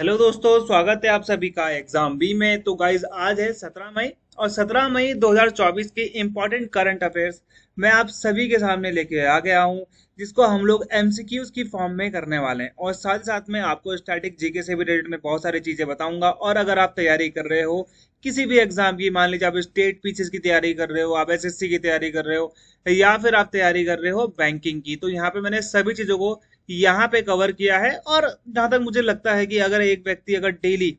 Hello दोस्तों स्वागत है आप सभी का एग्जाम बी में तो गाइज आज है 17 मई और 17 मई 2024 के इम्पोर्टेंट करंट अफेयर्स मैं आप सभी के सामने लेके आ गया हूँ जिसको हम लोग एमसीक्यूज की फॉर्म में करने वाले हैं और साथ साथ में आपको स्टैटिक जीके से भी रिलेटेड में बहुत सारी चीज़ें बताऊंगा और अगर आप तैयारी कर रहे हो किसी भी एग्जाम की मान लीजिए आप स्टेट पीसीस की तैयारी कर रहे हो आप सी की तैयारी कर रहे हो या फिर आप तैयारी कर रहे हो बैंकिंग की तो यहाँ पे मैंने सभी चीज़ों को यहाँ पे कवर किया है और जहां तक मुझे लगता है कि अगर एक व्यक्ति अगर डेली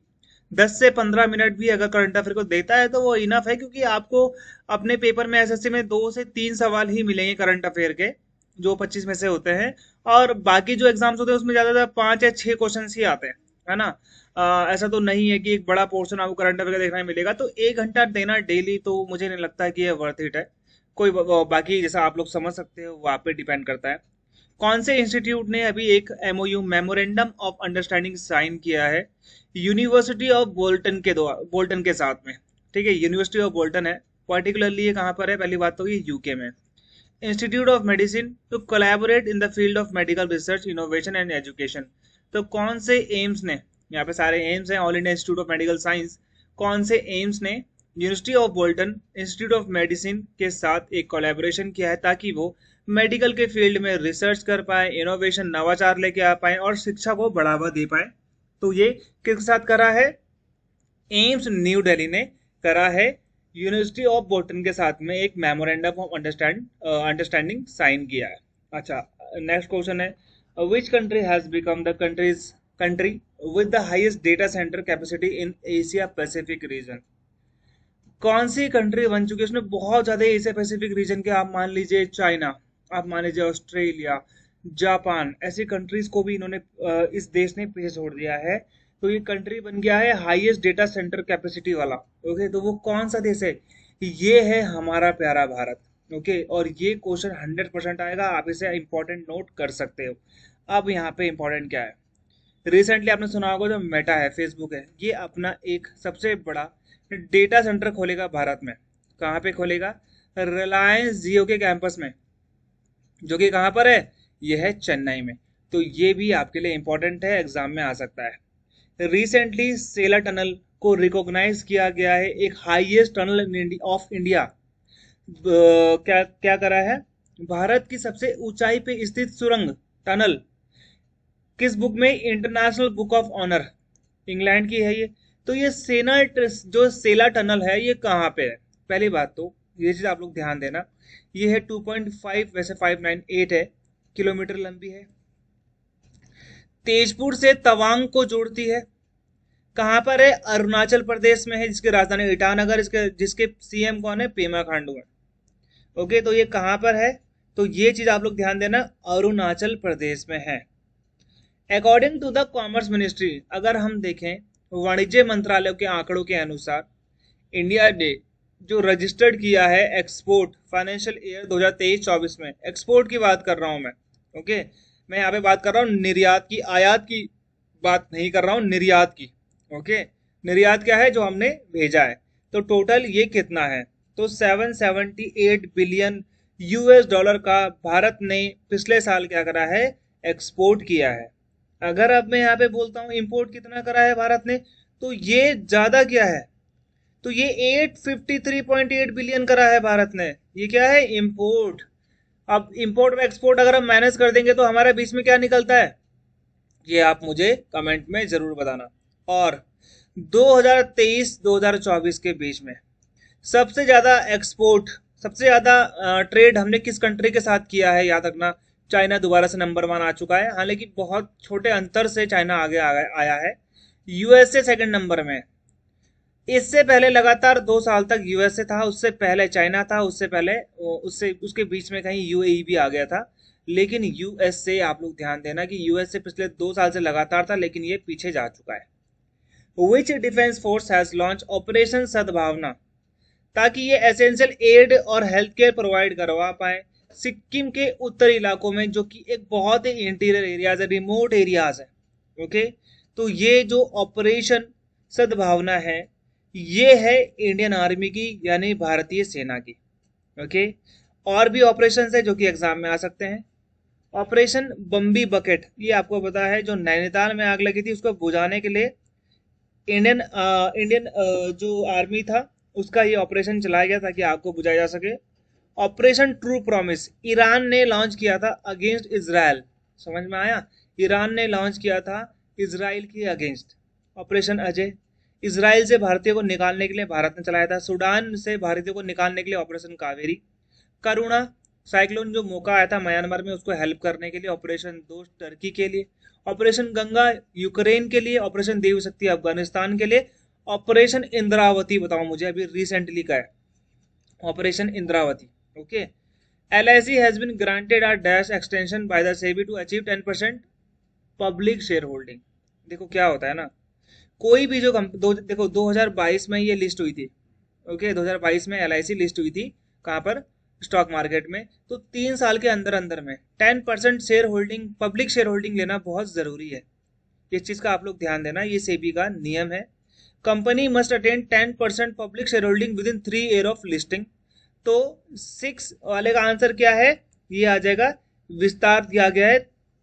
10 से 15 मिनट भी अगर करंट अफेयर को देता है तो वो इनफ है क्योंकि आपको अपने पेपर में एसएससी में दो से तीन सवाल ही मिलेंगे करंट अफेयर के जो 25 में से होते हैं और बाकी जो एग्जाम्स होते हैं उसमें ज़्यादातर पांच या छह क्वेश्चन ही आते हैं है ना आ, ऐसा तो नहीं है कि एक बड़ा पोर्शन आपको करंट अफेयर का देखने मिलेगा तो एक घंटा देना डेली तो मुझे नहीं लगता है कि यह वर्थ इट है कोई बाकी जैसा आप लोग समझ सकते हो वो आप पे डिपेंड करता है कौन से इंस्टीट्यूट ने अभी एक MOU memorandum of understanding sign किया है यूनिवर्सिटी ऑफ बोल्टन के द्वारा बोल्टन के साथ में ठीक है यूनिवर्सिटी ऑफ बोल्टन है पर्टिकुलरली ये कहाँ पर है पहली बात तो ये यूके में institute of medicine to collaborate in the field of medical research innovation and education तो कौन से एम्स ने यहाँ पे सारे एम्स हैं all India institute of medical science कौन से एम्स ने university of Bolton institute of medicine के साथ एक कोलेबोरेशन किया है ताकि वो मेडिकल के फील्ड में रिसर्च कर पाए इनोवेशन नवाचार लेके आ पाए और शिक्षा को बढ़ावा दे पाए तो ये किसके साथ करा है एम्स न्यू दिल्ली ने करा है यूनिवर्सिटी ऑफ बोटन के साथ में एक memorandum of understand understanding sign किया है अच्छा नेक्स्ट क्वेश्चन है which country has become the countries country with the highest data centre capacity in Asia Pacific region कौन सी कंट्री बन चुकी है उसमें बहुत ज़्यादा एशिया पैसिफिक रीजन के आप मान लीजिए चाइना आप मान लीजिए ऑस्ट्रेलिया जापान ऐसी कंट्रीज को भी इन्होंने इस देश ने पीछे छोड़ दिया है तो ये कंट्री बन गया है हाईएस्ट डेटा सेंटर कैपेसिटी वाला ओके तो वो कौन सा देश है ये है हमारा प्यारा भारत ओके और ये क्वेश्चन हंड्रेड परसेंट आएगा आप इसे इंपॉर्टेंट नोट कर सकते हो अब यहाँ पे इम्पोर्टेंट क्या है रिसेंटली आपने सुना होगा जो मेटा है फेसबुक है ये अपना एक सबसे बड़ा डेटा सेंटर खोलेगा भारत में कहाँ पे खोलेगा रिलायंस जियो के कैंपस में जो कि कहाँ पर है यह है चेन्नई में तो ये भी आपके लिए इंपॉर्टेंट है एग्जाम में आ सकता है रिसेंटली सेला टनल को रिकॉग्नाइज किया गया है एक हाईएस्ट टनल ऑफ इंडिया क्या क्या करा है भारत की सबसे ऊंचाई पे स्थित सुरंग टनल किस बुक में international book of honour England की है ये तो ये सेना जो सेला टनल है ये कहाँ पे है पहली बात तो ये चीज़ आप लोग ध्यान देना ये है 2.5 वैसे 598 है किलोमीटर लंबी है तेजपुर से तवांग को जोड़ती है कहाँ पर है अरुणाचल प्रदेश में है जिसकी राजधानी ईटानगर इसके जिसके सीएम कौन है पेमा खांडू ओके तो ये कहाँ पर है तो ये चीज आप लोग ध्यान देना अरुणाचल प्रदेश में है according to the commerce ministry अगर हम देखें वाणिज्य मंत्रालय के आंकड़ों के अनुसार इंडिया डे जो रजिस्टर्ड किया है एक्सपोर्ट फाइनेंशियल ईयर 2023-24 में एक्सपोर्ट की बात कर रहा हूं मैं ओके मैं यहाँ पे बात कर रहा हूँ निर्यात की आयात की बात नहीं कर रहा हूँ निर्यात की ओके निर्यात क्या है जो हमने भेजा है तो टोटल ये कितना है तो 778 बिलियन यूएस डॉलर का भारत ने पिछले साल क्या करा है एक्सपोर्ट किया है अगर अब मैं यहाँ पे बोलता हूँ इम्पोर्ट कितना करा है भारत ने तो ये ज़्यादा क्या है तो ये 853.8 बिलियन करा है भारत ने ये क्या है इम्पोर्ट अब इम्पोर्ट एक्सपोर्ट अगर हम माइनस कर देंगे तो हमारे बीच में क्या निकलता है ये आप मुझे कमेंट में ज़रूर बताना और 2023-2024 के बीच में सबसे ज़्यादा एक्सपोर्ट सबसे ज़्यादा ट्रेड हमने किस कंट्री के साथ किया है याद रखना चाइना दोबारा से नंबर वन आ चुका है हालांकि बहुत छोटे अंतर से चाइना आगे आया है यूएसए सेकंड नंबर में इससे पहले लगातार दो साल तक यूएसए था उससे पहले चाइना था उससे पहले उससे उसके बीच में कहीं यूएई भी आ गया था लेकिन यूएसए आप लोग ध्यान देना कि यूएसए पिछले दो साल से लगातार था लेकिन ये पीछे जा चुका है which defence force has launch operation Sadbhavana ताकि ये एसेंशियल एड और हेल्थ केयर प्रोवाइड करवा पाए सिक्किम के उत्तरी इलाकों में जो कि एक बहुत ही इंटीरियर एरियाज है रिमोट एरियाज है ओके तो ये जो ऑपरेशन सद्भावना है ये है इंडियन आर्मी की यानी भारतीय सेना की ओके और भी ऑपरेशन है जो कि एग्जाम में आ सकते हैं ऑपरेशन बम्बी बकेट ये आपको पता है जो नैनीताल में आग लगी थी उसको बुझाने के लिए इंडियन इंडियन uh, uh, जो आर्मी था उसका ये ऑपरेशन चलाया गया ताकि आग को बुझाया जा सके ऑपरेशन ट्रू प्रॉमिस ईरान ने लॉन्च किया था अगेंस्ट इसराइल समझ में आया ईरान ने लॉन्च किया था इसराइल के अगेंस्ट ऑपरेशन अजय इसराइल से भारतीयों को निकालने के लिए भारत ने चलाया था सूडान से भारतीयों को निकालने के लिए ऑपरेशन कावेरी करुणा साइक्लोन जो मौका आया था म्यांमार में उसको हेल्प करने के लिए ऑपरेशन दोस्त टर्की के लिए ऑपरेशन गंगा यूक्रेन के लिए ऑपरेशन देवशक्ति अफगानिस्तान के लिए ऑपरेशन इंद्रावती बताओ मुझे अभी रिसेंटली का है operation Indravati okay L I C has been granted R dash extension by the SEBI to achieve ten percent public share holding देखो क्या होता है ना कोई भी जो दो, देखो 2022 में ये लिस्ट हुई थी ओके 2022 में एल लिस्ट हुई थी कहाँ पर स्टॉक मार्केट में तो तीन साल के अंदर अंदर में ten percent share holding public share holding लेना बहुत ज़रूरी है इस चीज़ का आप लोग ध्यान देना ये सेबी का नियम है company must attend ten percent public share holding within three year of listing तो सिक्स वाले का आंसर क्या है ये आ जाएगा विस्तार दिया गया है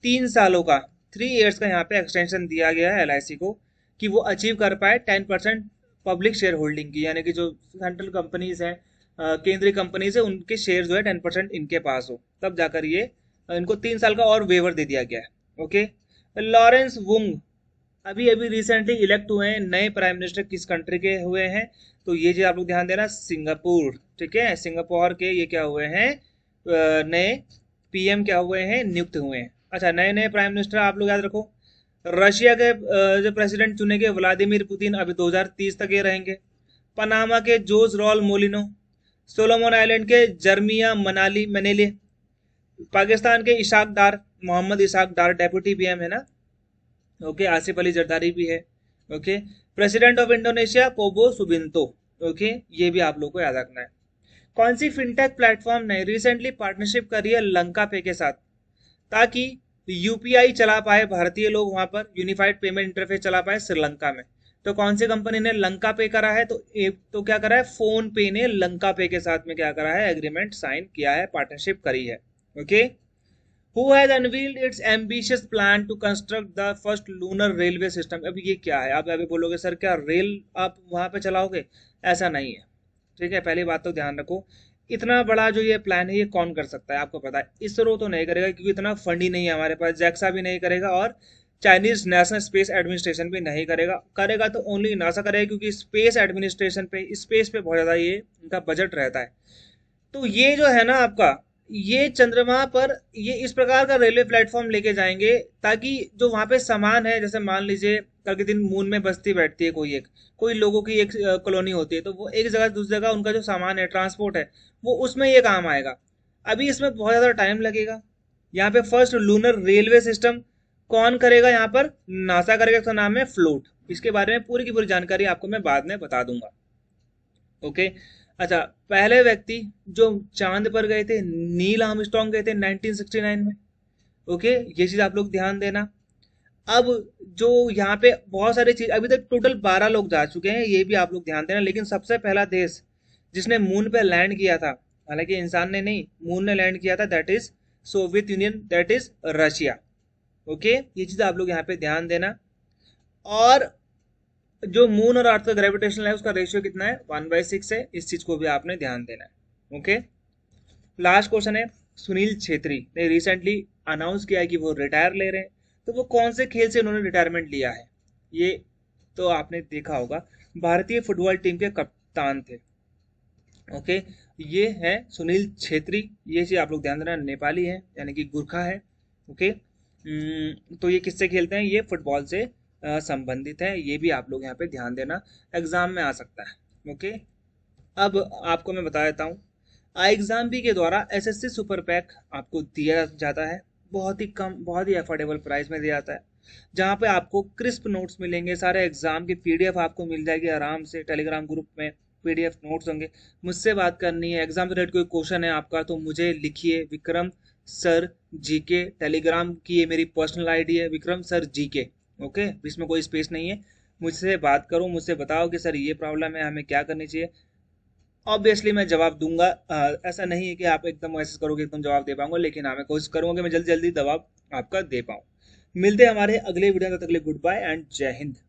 तीन सालों का थ्री ईयर्स का यहाँ पे एक्सटेंशन दिया गया है एल को कि वो अचीव कर पाए ten percent public share holding की यानी कि जो सेंट्रल कंपनीज हैं केंद्रीय कंपनीज है उनके शेयर जो है टेन परसेंट इनके पास हो तब जाकर ये इनको तीन साल का और वेवर दे दिया गया ओके लॉरेंस वुंग अभी अभी रिसेंटली इलेक्ट हुए हैं नए प्राइम मिनिस्टर किस कंट्री के हुए हैं तो ये चीज आप लोग ध्यान देना सिंगापुर ठीक है सिंगापुर के ये क्या हुए हैं नए पीएम क्या हुए हैं नियुक्त हुए हैं अच्छा नए नए प्राइम मिनिस्टर आप लोग याद रखो रशिया के जो प्रेसिडेंट चुने गए व्लादिमीर पुतिन अभी 2030 तक ये रहेंगे पनामा के जोज रॉल मोलिनो सोलोमोन आइलैंड के जर्मिया मनाली मनेले पाकिस्तान के इशाक डार मोहम्मद इशाक डार डेप्यूटी पी है ना ओके आसिफ अली जरदारी भी है ओके प्रेसिडेंट ऑफ इंडोनेशिया कोबो सुबिंतो ओके ये भी आप लोग को याद रखना है कौन सी फिनटेक प्लेटफॉर्म ने रिसेंटली पार्टनरशिप करी है लंका पे के साथ ताकि तो यूपीआई चला पाए भारतीय लोग वहां पर यूनिफाइड पेमेंट इंटरफेस चला पाए श्रीलंका में तो कौन सी कंपनी ने लंका पे करा है तो एक तो क्या करा है फोन पे ने लंका पे के साथ में क्या करा है एग्रीमेंट साइन किया है पार्टनरशिप करी है okay who has unveiled its ambitious plan to construct the first lunar railway system अब ये क्या है आप अभी बोलोगे सर क्या रेल आप वहां पे चलाओगे ऐसा नहीं है ठीक है पहली बात तो ध्यान रखो इतना बड़ा जो ये प्लान है ये कौन कर सकता है आपको पता है इसरो तो नहीं करेगा क्योंकि इतना फंड ही नहीं है हमारे पास जैक्सा भी नहीं करेगा और चाइनीज नेशनल स्पेस एडमिनिस्ट्रेशन भी नहीं करेगा करेगा तो ओनली नासा करेगा क्योंकि स्पेस एडमिनिस्ट्रेशन पे स्पेस पे बहुत ज़्यादा ये इनका बजट रहता है तो ये जो है ना आपका ये चंद्रमा पर ये इस प्रकार का रेलवे प्लेटफॉर्म लेके जाएंगे ताकि जो वहाँ पे सामान है जैसे मान लीजिए कल के दिन मून में बस्ती बैठती है कोई एक कोई लोगों की एक कॉलोनी होती है तो वो एक जगह दूसरी जगह उनका जो सामान है ट्रांसपोर्ट है वो उसमें ये काम आएगा अभी इसमें बहुत ज़्यादा टाइम लगेगा यहाँ पे फर्स्ट लूनर रेलवे सिस्टम कौन करेगा यहाँ पर नासा करेगा उसका नाम है फ्लोट इसके बारे में पूरी की पूरी जानकारी आपको मैं बाद में बता दूंगा ओके okay? अच्छा पहले व्यक्ति जो चांद पर गए थे नील आर्मस्ट्रॉन्ग गए थे 1969 में ओके ये चीज़ आप लोग ध्यान देना अब जो यहाँ पे बहुत सारी चीज अभी तक टोटल बारह लोग जा चुके हैं ये भी आप लोग ध्यान देना लेकिन सबसे पहला देश जिसने मून पे लैंड किया था हालांकि इंसान ने नहीं मून ने लैंड किया था that is Soviet Union that is Russia okay ये चीज़ आप लोग यहाँ पे ध्यान देना और जो मून और अर्थ का ग्रेविटेशन है उसका रेशियो कितना है वन बाई सिक्स है इस चीज को भी आपने ध्यान देना है ओके लास्ट क्वेश्चन है सुनील छेत्री ने रिसेंटली अनाउंस किया है कि वो रिटायर ले रहे हैं तो वो कौन से खेल से उन्होंने रिटायरमेंट लिया है ये तो आपने देखा होगा भारतीय फुटबॉल टीम के कप्तान थे ओके ये है सुनील छेत्री ये चीज आप लोग ध्यान देना नेपाली है यानी कि गुरखा है ओके हम्म, तो ये किससे खेलते हैं ये फुटबॉल से संबंधित है ये भी आप लोग यहाँ पे ध्यान देना एग्ज़ाम में आ सकता है ओके अब आपको मैं बता देता हूँ आई एग्ज़ाम भी के द्वारा एसएससी सुपर पैक आपको दिया जाता है बहुत ही कम बहुत ही अफोर्डेबल प्राइस में दिया जाता है जहाँ पे आपको क्रिस्प नोट्स मिलेंगे सारे एग्ज़ाम के एफ आपको मिल जाएगी आराम से टेलीग्राम ग्रुप में एफ नोट्स होंगे मुझसे बात करनी है एग्ज़ाम रिलेटेड कोई क्वेश्चन है आपका तो मुझे लिखिए विक्रम सर जी के टेलीग्राम की ये मेरी पर्सनल आईडी है विक्रम सर जी के ओके इसमें कोई स्पेस नहीं है मुझसे बात करो मुझसे बताओ कि सर ये प्रॉब्लम है हमें क्या करनी चाहिए ऑब्वियसली मैं जवाब दूंगा आ, ऐसा नहीं है कि आप एकदम मैसेज करोगे एकदम जवाब दे पाऊंगा लेकिन हाँ मैं कोशिश करूंगा कि मैं जल्दी जल्दी जवाब आपका दे पाऊँ मिलते हैं हमारे अगले वीडियो तक अगले गुड बाय एंड जय हिंद